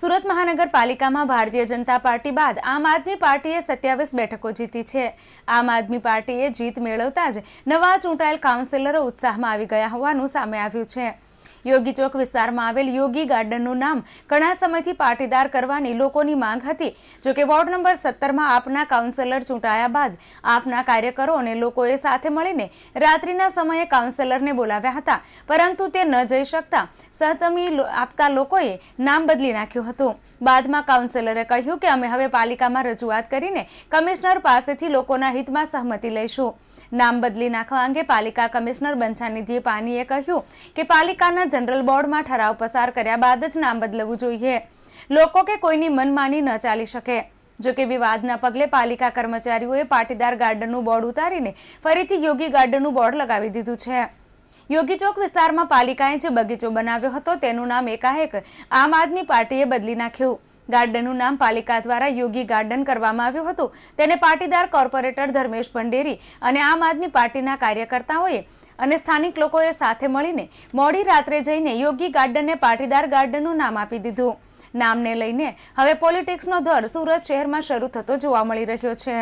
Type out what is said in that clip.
સુરત મહાનગરપાલિકામાં ભારતીય જનતા પાર્ટી બાદ આમ આદમી પાર્ટીએ સત્યાવીસ બેઠકો જીતી છે આમ આદમી પાર્ટીએ જીત મેળવતા જ નવા ચૂંટાયેલ કાઉન્સિલરો ઉત્સાહમાં આવી ગયા હોવાનું સામે આવ્યું છે યોગી ચોક વિસ્તારમાં આવેલ યોગી ગાર્ડનનું નામ ઘણા સમયથી પાટીદાર કરવાની લોકોની માંગ હતી જોકે વોર્ડ નંબર સત્તરમાં આપના કાઉન્સેલર ચૂંટાયા બાદ આપના કાર્યકરો અને લોકોએ સાથે મળીને રાત્રિના સમયે કાઉન્સિલરને બોલાવ્યા હતા પરંતુ તે ન જઈ શકતા સહતમી આપતા લોકોએ નામ બદલી નાખ્યું હતું બાદમાં કાઉન્સેલરે કહ્યું કે અમે હવે પાલિકામાં રજૂઆત કરીને કમિશનર પાસેથી લોકોના હિતમાં સહમતિ લઈશું નામ બદલી નાખવા અંગે પાલિકા કમિશનર બંછાનિધિ પાનીએ કહ્યું કે પાલિકાના જનરલ બોર્ડમાં ઠરાવ પસાર કર્યા બાદ જ નામ બદલવું જોઈએ લોકો કે કોઈની મનમાની ન ચાલી શકે જોકે વિવાદના પગલે પાલિકા કર્મચારીઓએ પાટીદાર ગાર્ડનનું બોર્ડ ઉતારીને ફરીથી યોગી ગાર્ડનનું બોર્ડ લગાવી દીધું છે યોગી ચોક વિસ્તારમાં પાલિકાએ જે બગીચો બનાવ્યો હતો તેનું નામ એકાએક આમ આદમી પાર્ટીએ બદલી નાખ્યું ગાર્ડનનું નામ પાલિકા દ્વારા યોગી ગાર્ડન કરવામાં આવ્યું હતું તેને પાટીદાર કોર્પોરેટર ધર્મેશ ભંડેરી અને આમ આદમી પાર્ટીના કાર્યકર્તાઓએ અને સ્થાનિક લોકોએ સાથે મળીને મોડી રાત્રે જઈને યોગી ગાર્ડનને પાટીદાર ગાર્ડનનું નામ આપી દીધું નામને લઈને હવે પોલિટિક્સનો દોર સુરત શહેરમાં શરૂ થતો જોવા મળી રહ્યો છે